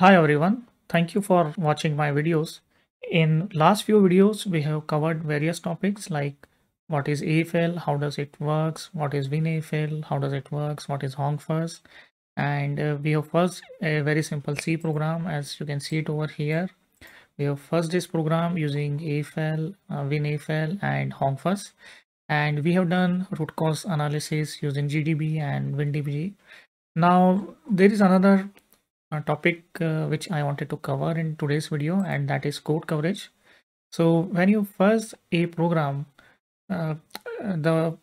Hi everyone, thank you for watching my videos. In last few videos, we have covered various topics like what is AFL, how does it works, what is WinAFL, how does it works, what is Hongfast, and uh, we have first a very simple C program as you can see it over here. We have first this program using AFL, uh, WinAFL and Hongfast and we have done root cause analysis using GDB and WinDBG. Now there is another a topic uh, which I wanted to cover in today's video and that is code coverage. So when you first a program, uh, the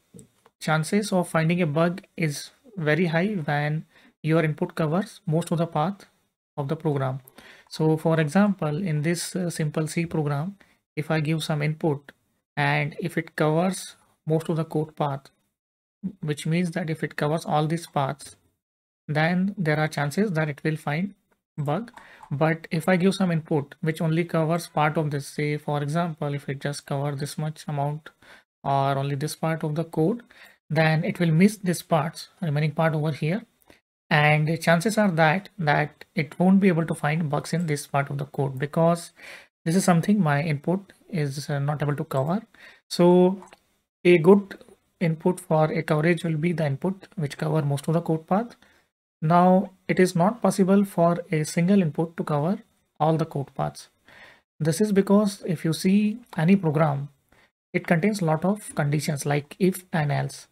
chances of finding a bug is very high when your input covers most of the path of the program. So for example, in this uh, simple C program, if I give some input and if it covers most of the code path, which means that if it covers all these paths, then there are chances that it will find bug. But if I give some input which only covers part of this, say for example, if it just cover this much amount or only this part of the code, then it will miss this parts, remaining part over here. And chances are that, that it won't be able to find bugs in this part of the code because this is something my input is uh, not able to cover. So a good input for a coverage will be the input which cover most of the code path now it is not possible for a single input to cover all the code paths. This is because if you see any program, it contains lot of conditions like if and else.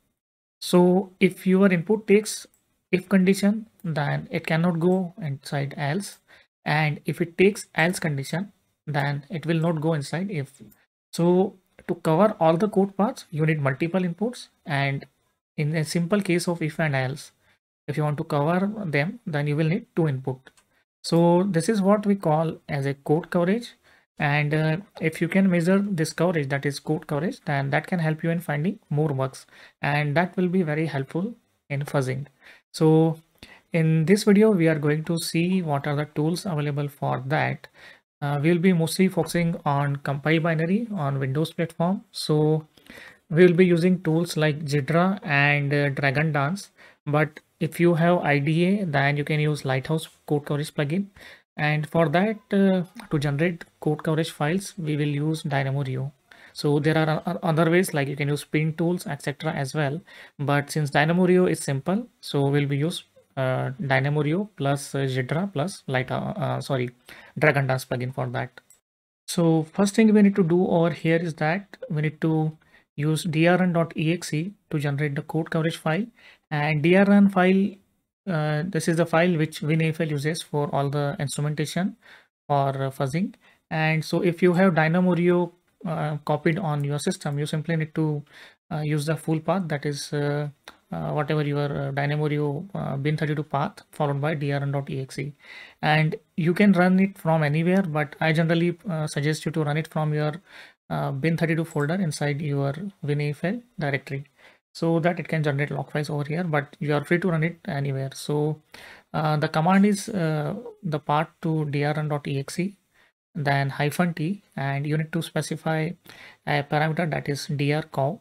So if your input takes if condition, then it cannot go inside else. And if it takes else condition, then it will not go inside if. So to cover all the code paths, you need multiple inputs. And in a simple case of if and else, if you want to cover them then you will need two input so this is what we call as a code coverage and uh, if you can measure this coverage that is code coverage then that can help you in finding more bugs and that will be very helpful in fuzzing so in this video we are going to see what are the tools available for that uh, we'll be mostly focusing on compile binary on windows platform so we will be using tools like Jitra and uh, Dragon Dance. But if you have IDA, then you can use Lighthouse Code Coverage plugin. And for that, uh, to generate code coverage files, we will use DynamoRio. So there are uh, other ways like you can use pin tools, etc. as well. But since DynamoRio is simple, so we'll be use uh, DynamoDio plus uh, Jitra plus Light, uh, uh, sorry, Dragon Dance plugin for that. So first thing we need to do over here is that we need to use drn.exe to generate the code coverage file and drn file uh, this is the file which WinAFL uses for all the instrumentation for uh, fuzzing and so if you have Dynamorio uh, copied on your system you simply need to uh, use the full path that is uh, uh, whatever your DynamoDio bin32 path followed by drn.exe and you can run it from anywhere but I generally suggest you to run it from your uh, bin32 folder inside your winifel directory so that it can generate log files over here but you are free to run it anywhere so uh, the command is uh, the path to drn.exe then hyphen t and you need to specify a parameter that is drcow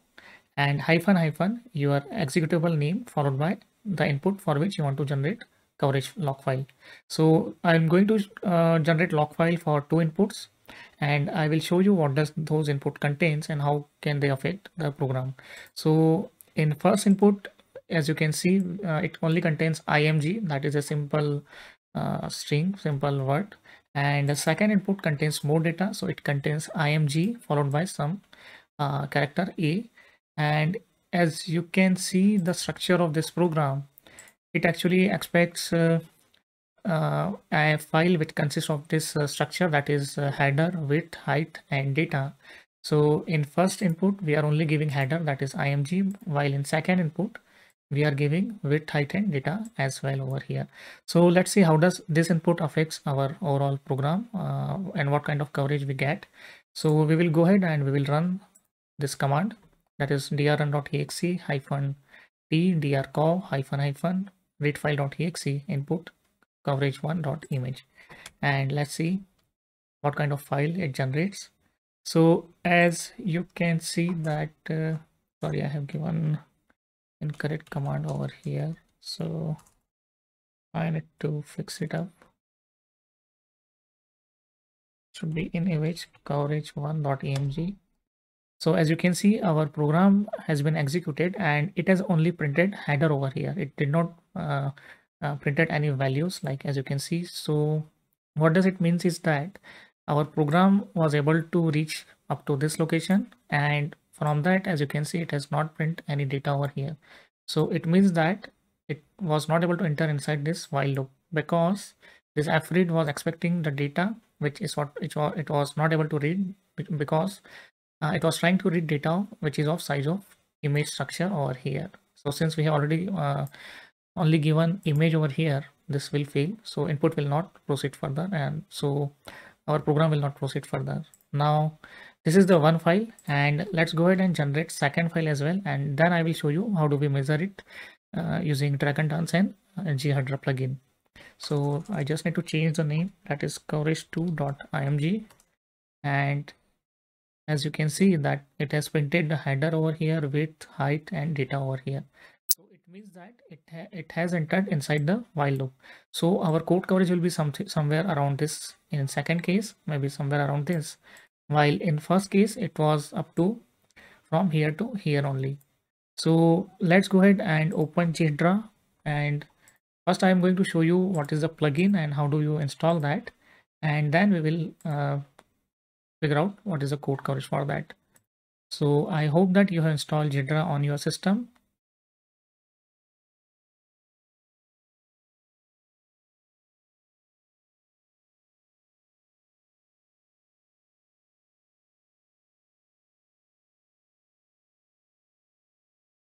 and hyphen hyphen your executable name followed by the input for which you want to generate coverage log file. So I'm going to uh, generate log file for two inputs and I will show you what does those input contains and how can they affect the program. So in first input, as you can see, uh, it only contains IMG that is a simple uh, string, simple word. And the second input contains more data. So it contains IMG followed by some uh, character A. And as you can see the structure of this program, it actually expects uh, uh, a file which consists of this uh, structure that is uh, header, width, height and data. So in first input, we are only giving header that is IMG while in second input, we are giving width, height and data as well over here. So let's see how does this input affects our overall program uh, and what kind of coverage we get. So we will go ahead and we will run this command that is drn.exe hyphen t drcow hyphen hyphen readfile.exe input coverage one dot image and let's see what kind of file it generates so as you can see that uh, sorry i have given incorrect command over here so i need to fix it up should be in image coverage one dot emg. so as you can see our program has been executed and it has only printed header over here it did not uh, uh, printed any values like as you can see so what does it means is that our program was able to reach up to this location and from that as you can see it has not print any data over here so it means that it was not able to enter inside this while loop because this fread was expecting the data which is what it was not able to read because uh, it was trying to read data which is of size of image structure over here so since we have already uh, only given image over here this will fail so input will not proceed further and so our program will not proceed further now this is the one file and let's go ahead and generate second file as well and then i will show you how do we measure it uh, using track and dance and uh, hydra plugin so i just need to change the name that is coverage2.img and as you can see that it has printed the header over here with height and data over here means that it, ha it has entered inside the while loop. So our code coverage will be some somewhere around this. In second case, maybe somewhere around this. While in first case, it was up to from here to here only. So let's go ahead and open Jindra and first I'm going to show you what is the plugin and how do you install that and then we will uh, figure out what is the code coverage for that. So I hope that you have installed Jindra on your system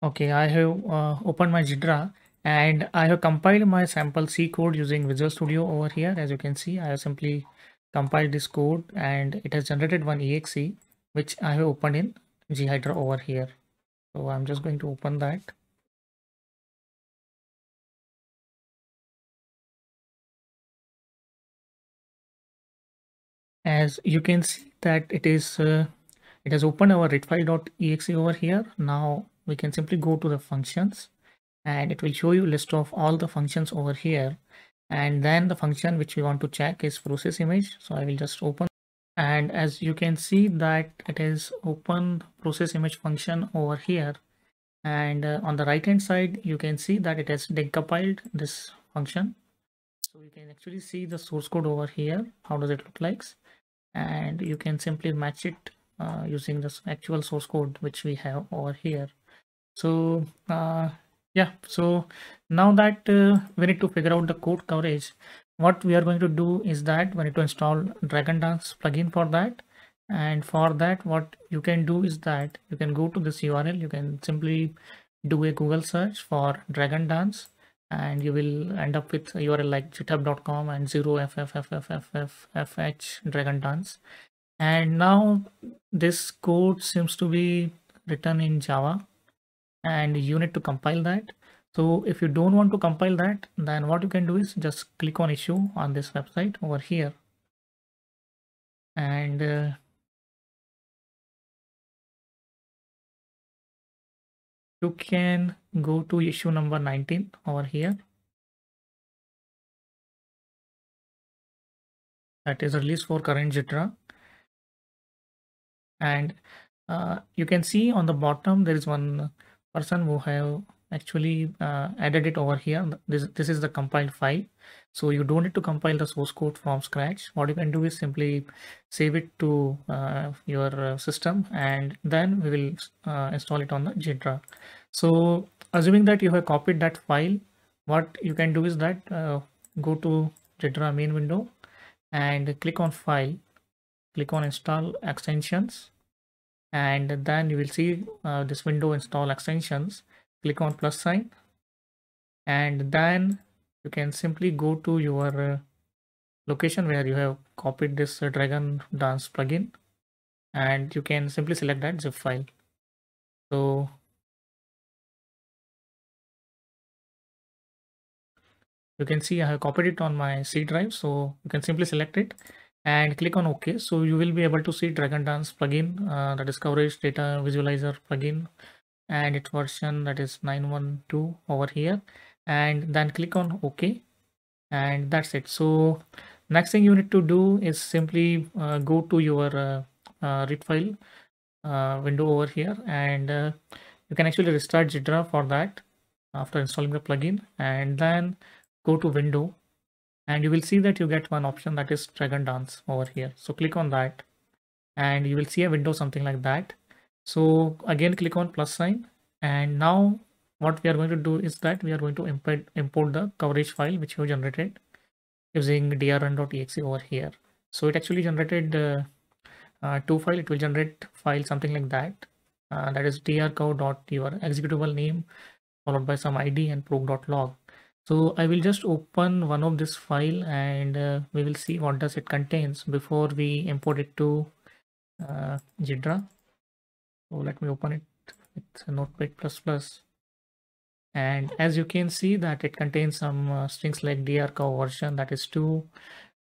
Okay, I have uh, opened my Jira and I have compiled my sample C code using Visual Studio over here. As you can see, I have simply compiled this code and it has generated one exe which I have opened in GHydra over here. So I'm just going to open that. As you can see that it is, uh, it has opened our readfile.exe over here. Now we can simply go to the functions and it will show you list of all the functions over here and then the function which we want to check is process image so i will just open and as you can see that it is open process image function over here and uh, on the right hand side you can see that it has decompiled this function so you can actually see the source code over here how does it look like and you can simply match it uh, using this actual source code which we have over here so uh, yeah so now that uh, we need to figure out the code coverage what we are going to do is that we need to install dragon dance plugin for that and for that what you can do is that you can go to this url you can simply do a google search for dragon dance and you will end up with a url like github.com and 0ffffffffh dragon dance and now this code seems to be written in java and you need to compile that. So if you don't want to compile that, then what you can do is just click on issue on this website over here. And uh, you can go to issue number 19 over here. That is released for current Jitra. And uh, you can see on the bottom, there is one person who have actually uh, added it over here this this is the compiled file so you don't need to compile the source code from scratch what you can do is simply save it to uh, your uh, system and then we will uh, install it on the jitra so assuming that you have copied that file what you can do is that uh, go to jitra main window and click on file click on install extensions and then you will see uh, this window install extensions click on plus sign and then you can simply go to your uh, location where you have copied this uh, dragon dance plugin and you can simply select that zip file so you can see I have copied it on my C drive so you can simply select it and click on OK. So you will be able to see Dragon Dance plugin, uh, the Discovery Data Visualizer plugin, and its version that is 912 over here. And then click on OK, and that's it. So next thing you need to do is simply uh, go to your uh, uh file uh, window over here, and uh, you can actually restart Jitra for that after installing the plugin, and then go to Window and you will see that you get one option that is dragon dance over here so click on that and you will see a window something like that so again click on plus sign and now what we are going to do is that we are going to import, import the coverage file which you generated using drn.exe over here so it actually generated uh, uh, two file it will generate file something like that uh, that is drcow executable name followed by some id and prog.log so I will just open one of this file and uh, we will see what does it contains before we import it to uh, Jidra. So let me open it with Notepad++. plus plus and as you can see that it contains some uh, strings like drcow version that is 2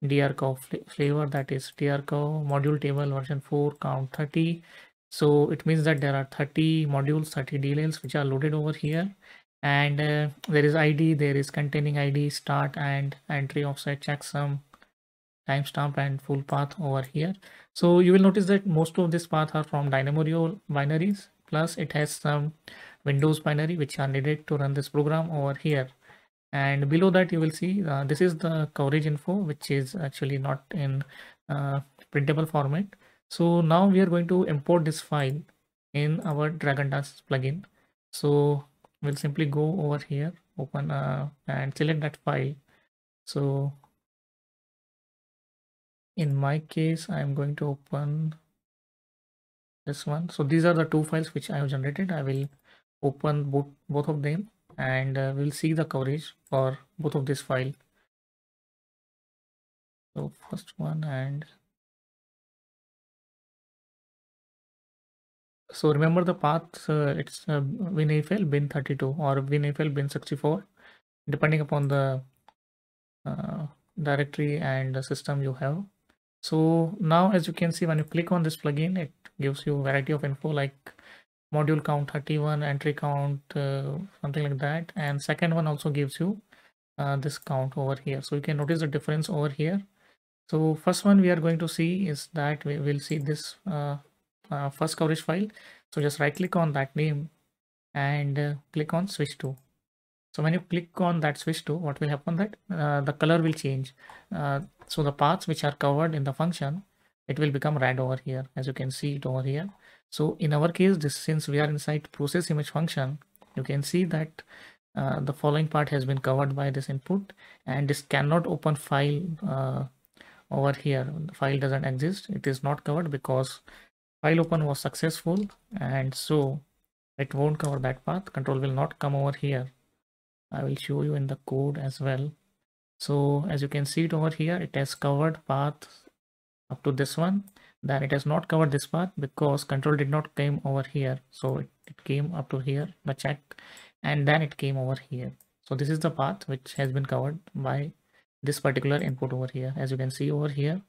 drcow fl flavor that is drcow module table version 4 count 30 so it means that there are 30 modules 30 DLLs which are loaded over here and uh, there is id there is containing id start and entry offset checksum timestamp and full path over here so you will notice that most of this path are from dynamo binaries plus it has some windows binary which are needed to run this program over here and below that you will see uh, this is the coverage info which is actually not in uh, printable format so now we are going to import this file in our drag and dance plugin so we'll simply go over here open uh, and select that file so in my case i'm going to open this one so these are the two files which i have generated i will open both both of them and uh, we'll see the coverage for both of this file so first one and So remember the path. uh, it's uh, WinAFL bin 32 or WinAFL bin 64, depending upon the uh, directory and the system you have. So now as you can see, when you click on this plugin, it gives you variety of info like module count 31, entry count, uh, something like that. And second one also gives you uh, this count over here. So you can notice the difference over here. So first one we are going to see is that we will see this uh, uh, first coverage file. So just right click on that name and uh, click on switch to. So when you click on that switch to, what will happen that uh, the color will change. Uh, so the paths which are covered in the function, it will become red over here. As you can see it over here. So in our case, this, since we are inside process image function, you can see that uh, the following part has been covered by this input and this cannot open file uh, over here the file doesn't exist it is not covered because file open was successful and so it won't cover that path control will not come over here i will show you in the code as well so as you can see it over here it has covered path up to this one then it has not covered this path because control did not came over here so it, it came up to here the check and then it came over here so this is the path which has been covered by this particular input over here as you can see over here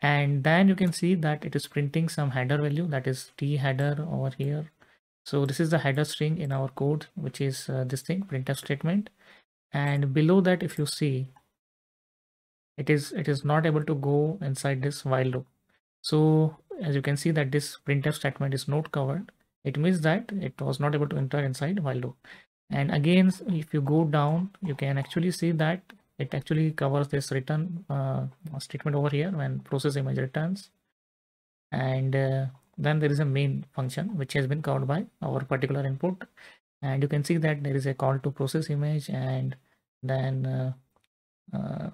and then you can see that it is printing some header value that is t header over here so this is the header string in our code which is uh, this thing printf statement and below that if you see it is it is not able to go inside this while loop so as you can see that this printf statement is not covered it means that it was not able to enter inside while loop and again if you go down you can actually see that it actually covers this return uh, statement over here when process image returns and uh, then there is a main function which has been covered by our particular input and you can see that there is a call to process image and then uh, uh,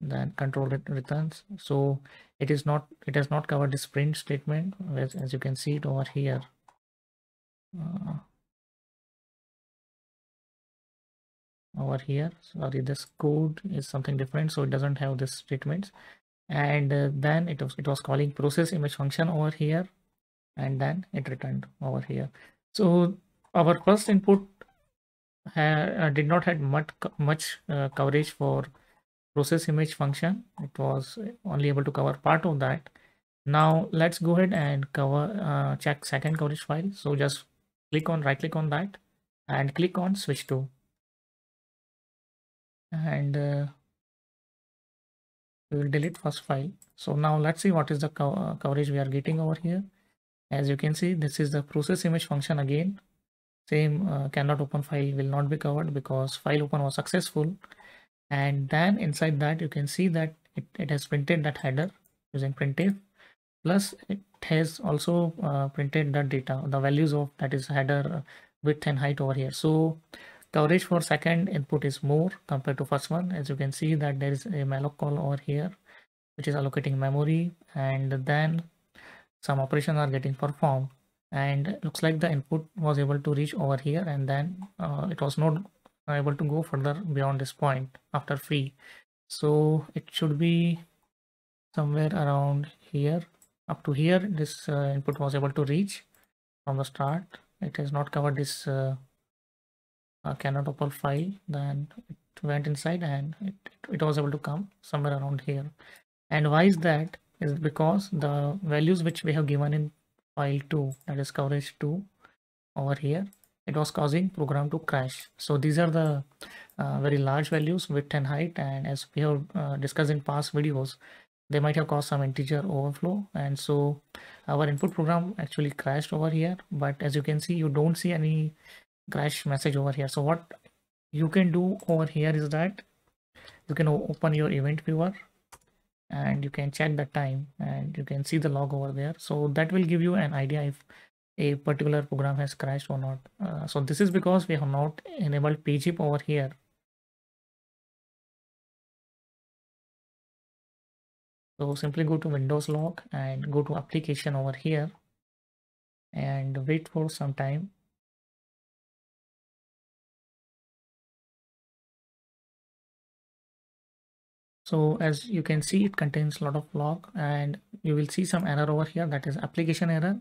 then control returns so it is not it has not covered this print statement as, as you can see it over here uh, over here sorry this code is something different so it doesn't have this statements and uh, then it was it was calling process image function over here and then it returned over here so our first input uh, did not had much much uh, coverage for process image function it was only able to cover part of that now let's go ahead and cover uh, check second coverage file so just click on right click on that and click on switch to and uh, we will delete first file so now let's see what is the co uh, coverage we are getting over here as you can see this is the process image function again same uh, cannot open file will not be covered because file open was successful and then inside that you can see that it, it has printed that header using printf plus it has also uh, printed the data the values of that is header width and height over here so Coverage for second input is more compared to first one. As you can see that there is a malloc call over here, which is allocating memory and then some operations are getting performed and looks like the input was able to reach over here and then uh, it was not able to go further beyond this point after free so it should be somewhere around here up to here this uh, input was able to reach from the start it has not covered this uh, uh, cannot open file then it went inside and it, it was able to come somewhere around here and why is that is because the values which we have given in file 2 that is coverage 2 over here it was causing program to crash so these are the uh, very large values width and height and as we have uh, discussed in past videos they might have caused some integer overflow and so our input program actually crashed over here but as you can see you don't see any crash message over here. So what you can do over here is that you can open your event viewer and you can check the time and you can see the log over there. So that will give you an idea if a particular program has crashed or not. Uh, so this is because we have not enabled pgip over here. So simply go to Windows log and go to application over here and wait for some time So as you can see, it contains a lot of log and you will see some error over here that is application error.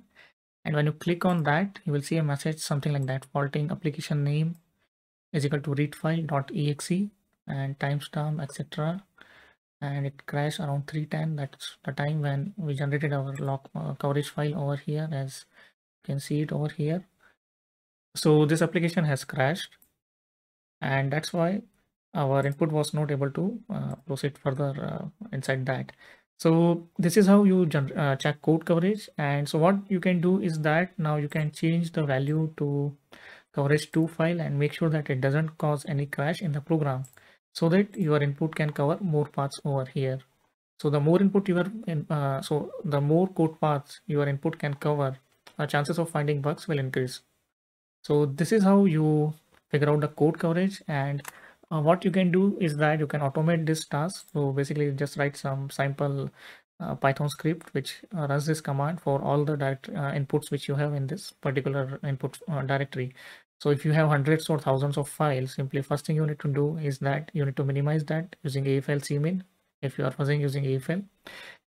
And when you click on that, you will see a message something like that faulting application name is equal to readfile.exe and timestamp etc. And it crashed around 310. That's the time when we generated our log uh, coverage file over here as you can see it over here. So this application has crashed and that's why our input was not able to uh, proceed further uh, inside that so this is how you uh, check code coverage and so what you can do is that now you can change the value to coverage2 file and make sure that it doesn't cause any crash in the program so that your input can cover more paths over here so the more input you are in, uh, so the more code paths your input can cover uh, chances of finding bugs will increase so this is how you figure out the code coverage and uh, what you can do is that you can automate this task. So basically just write some simple uh, Python script which uh, runs this command for all the direct uh, inputs which you have in this particular input uh, directory. So if you have hundreds or thousands of files, simply first thing you need to do is that you need to minimize that using AFL CMin if you are fuzzing using AFL.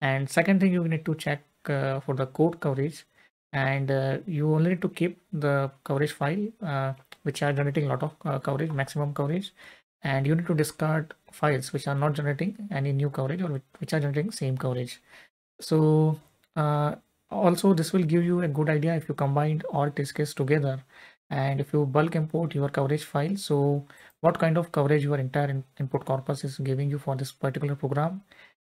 And second thing you need to check uh, for the code coverage and you only need to keep the coverage file which are generating a lot of coverage, maximum coverage and you need to discard files which are not generating any new coverage or which are generating same coverage. So uh, also this will give you a good idea if you combine all test cases together and if you bulk import your coverage file. So what kind of coverage your entire in input corpus is giving you for this particular program.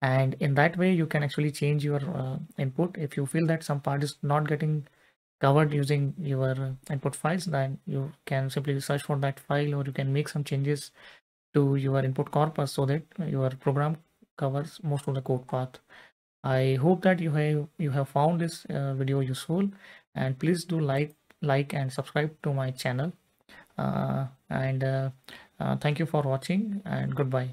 And in that way, you can actually change your uh, input. If you feel that some part is not getting covered using your input files then you can simply search for that file or you can make some changes to your input corpus so that your program covers most of the code path i hope that you have you have found this uh, video useful and please do like like and subscribe to my channel uh, and uh, uh thank you for watching and goodbye